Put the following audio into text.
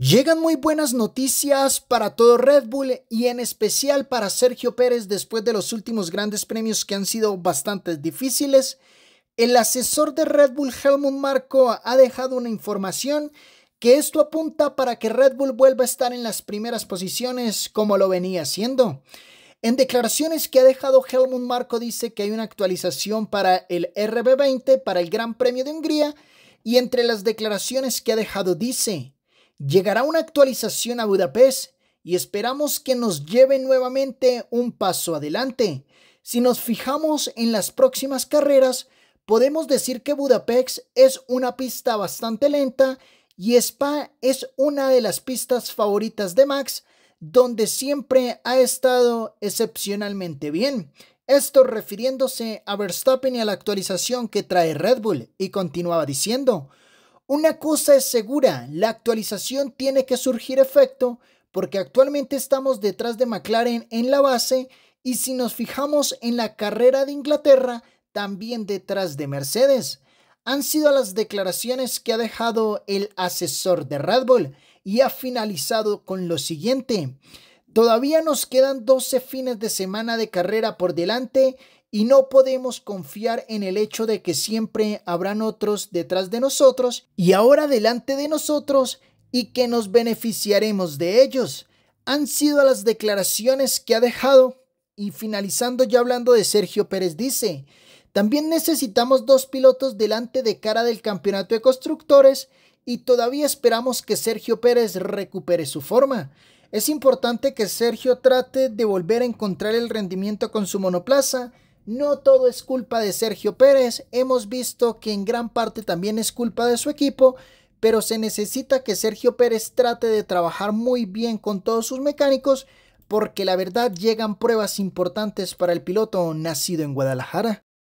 Llegan muy buenas noticias para todo Red Bull y en especial para Sergio Pérez después de los últimos grandes premios que han sido bastante difíciles. El asesor de Red Bull, Helmut Marco, ha dejado una información que esto apunta para que Red Bull vuelva a estar en las primeras posiciones como lo venía haciendo. En declaraciones que ha dejado Helmut Marco dice que hay una actualización para el RB20, para el Gran Premio de Hungría, y entre las declaraciones que ha dejado dice, Llegará una actualización a Budapest y esperamos que nos lleve nuevamente un paso adelante. Si nos fijamos en las próximas carreras, podemos decir que Budapest es una pista bastante lenta y Spa es una de las pistas favoritas de Max, donde siempre ha estado excepcionalmente bien. Esto refiriéndose a Verstappen y a la actualización que trae Red Bull, y continuaba diciendo, una cosa es segura, la actualización tiene que surgir efecto porque actualmente estamos detrás de McLaren en la base y si nos fijamos en la carrera de Inglaterra, también detrás de Mercedes. Han sido las declaraciones que ha dejado el asesor de Red Bull y ha finalizado con lo siguiente. Todavía nos quedan 12 fines de semana de carrera por delante y no podemos confiar en el hecho de que siempre habrán otros detrás de nosotros y ahora delante de nosotros y que nos beneficiaremos de ellos. Han sido las declaraciones que ha dejado y finalizando ya hablando de Sergio Pérez dice, también necesitamos dos pilotos delante de cara del campeonato de constructores y todavía esperamos que Sergio Pérez recupere su forma. Es importante que Sergio trate de volver a encontrar el rendimiento con su monoplaza no todo es culpa de Sergio Pérez, hemos visto que en gran parte también es culpa de su equipo, pero se necesita que Sergio Pérez trate de trabajar muy bien con todos sus mecánicos porque la verdad llegan pruebas importantes para el piloto nacido en Guadalajara.